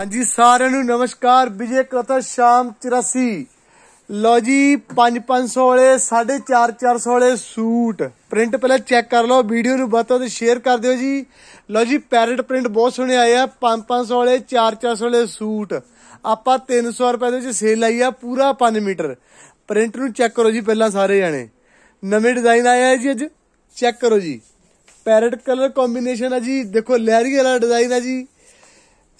ਹਾਂਜੀ ਸਾਰਿਆਂ ਨੂੰ ਨਮਸਕਾਰ ਵਿਜੇ ਕਥਾ ਸ਼ਾਮ 84 ਲਓ ਜੀ 5500 ਵਾਲੇ 4450 ਵਾਲੇ ਸੂਟ ਪ੍ਰਿੰਟ ਪਹਿਲਾਂ ਚੈੱਕ ਕਰ ਲਓ ਵੀਡੀਓ ਨੂੰ ਵੱਧ ਤੋਂ ਵੱਧ ਸ਼ੇਅਰ ਕਰ ਦਿਓ ਜੀ ਲਓ ਜੀ ਪੈਰਟ ਪ੍ਰਿੰਟ ਬਹੁਤ ਸੋਹਣੇ ਆਏ ਆ 5500 ਵਾਲੇ 4400 ਵਾਲੇ ਸੂਟ ਆਪਾਂ 300 ਰੁਪਏ ਦੇ ਵਿੱਚ ਸੇਲ ਆਈ ਆ ਪੂਰਾ 5 ਮੀਟਰ ਪ੍ਰਿੰਟ ਨੂੰ ਚੈੱਕ ਕਰੋ ਜੀ ਪਹਿਲਾਂ ਸਾਰੇ ਜਾਣੇ ਨਵੇਂ ਡਿਜ਼ਾਈਨ ਆਇਆ ਜੀ ਅੱਜ ਚੈੱਕ ਕਰੋ ਜੀ ਪੈਰਟ ਕਲਰ ਕੰਬੀਨੇਸ਼ਨ ਆ ਜੀ ਦੇਖੋ ਲਹਿਰੀ ਵਾਲਾ ਡਿਜ਼ਾਈਨ ਆ ਜੀ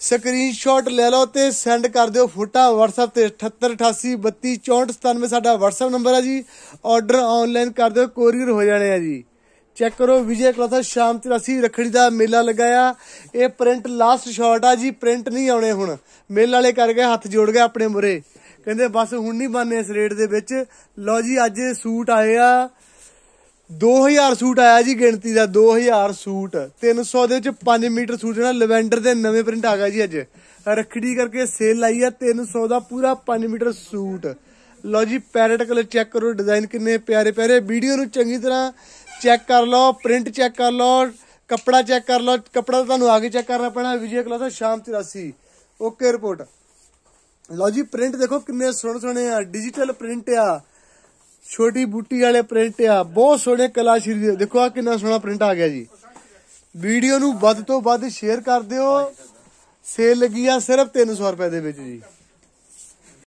ਸਕਰੀਨਸ਼ਾਟ ਲੈ ਲਓ ਤੇ ਸੈਂਡ ਕਰ ਦਿਓ ਫੋਟਾ WhatsApp ਤੇ 7888326497 ਸਾਡਾ WhatsApp ਨੰਬਰ ਹੈ ਜੀ ਆਰਡਰ ਆਨਲਾਈਨ ਕਰ ਦਿਓ ਕੋਰੀਅਰ ਹੋ ਜਾਣੇ ਆ ਜੀ ਚੈੱਕ ਕਰੋ ਵਿਜੇ ਕਲਾਸਾ ਸ਼ਾਮ ਅਸੀਂ ਰਖੜੀ ਦਾ ਮੇਲਾ ਲਗਾਇਆ ਇਹ ਪ੍ਰਿੰਟ ਲਾਸਟ ਸ਼ਾਟ ਆ ਜੀ ਪ੍ਰਿੰਟ ਨਹੀਂ ਆਉਣੇ ਹੁਣ ਮੇਲ ਵਾਲੇ ਕਰ ਗਏ ਹੱਥ ਜੋੜ ਗਏ ਆਪਣੇ ਮੁਰੇ ਕਹਿੰਦੇ ਬਸ ਹੁਣ ਨਹੀਂ ਬੰਨੇ ਇਸ ਰੇਟ ਦੇ ਵਿੱਚ ਲਓ ਜੀ ਅੱਜ ਸੂਟ ਆਏ ਆ 2000 ਸੂਟ ਆਇਆ ਜੀ ਗਿਣਤੀ ਦਾ 2000 ਸੂਟ 300 ਦੇ ਵਿੱਚ 5 ਮੀਟਰ ਸੂਟ ਨਾ ਲਵੈਂਡਰ ਦੇ ਨਵੇਂ ਪ੍ਰਿੰਟ ਆ ਗਿਆ ਜੀ ਅੱਜ ਰਖੜੀ ਕਰਕੇ ਸੇਲ ਲਾਈ ਆ 300 ਦਾ ਪੂਰਾ 5 ਮੀਟਰ ਸੂਟ ਲਓ ਜੀ ਪੈਰਟ ਕਲਰ ਚੈੱਕ ਕਰੋ ਡਿਜ਼ਾਈਨ ਕਿੰਨੇ ਪਿਆਰੇ ਪਿਆਰੇ ਵੀਡੀਓ ਨੂੰ ਚੰਗੀ ਤਰ੍ਹਾਂ ਚੈੱਕ ਕਰ ਲਓ ਪ੍ਰਿੰਟ ਚੈੱਕ ਕਰ ਲਓ ਕੱਪੜਾ ਚੈੱਕ ਕਰ ਲਓ ਕੱਪੜਾ ਤੁਹਾਨੂੰ ਆਗੇ ਚੈੱਕ ਕਰਨਾ ਪੈਣਾ ਵਿਜੇ ਕਲਾਸ ਸ਼ਾਮ 83 ਓਕੇ ਰਿਪੋਰਟ ਲਓ ਜੀ ਪ੍ਰਿੰਟ ਦੇਖੋ ਕਿੰਨੇ ਸੋਹਣੇ ਸੋਹਣੇ ਆ ਡਿਜੀਟਲ ਪ੍ਰਿੰਟ ਆ ਛੋਟੀ ਬੂਟੀ ਵਾਲੇ ਪ੍ਰਿੰਟ ਆ ਬਹੁਤ ਸੋਹਣੇ ਕਲਾਸ਼ਰੀ ਦੇ ਦੇਖੋ ਆ ਕਿੰਨਾ ਸੋਹਣਾ ਪ੍ਰਿੰਟ ਆ ਗਿਆ ਜੀ ਵੀਡੀਓ ਨੂੰ ਵੱਧ ਤੋਂ ਵੱਧ ਸ਼ੇਅਰ ਕਰ ਦਿਓ ਸੇਲ ਲੱਗੀ ਆ ਸਿਰਫ 300 ਰੁਪਏ ਦੇ ਵਿੱਚ ਜੀ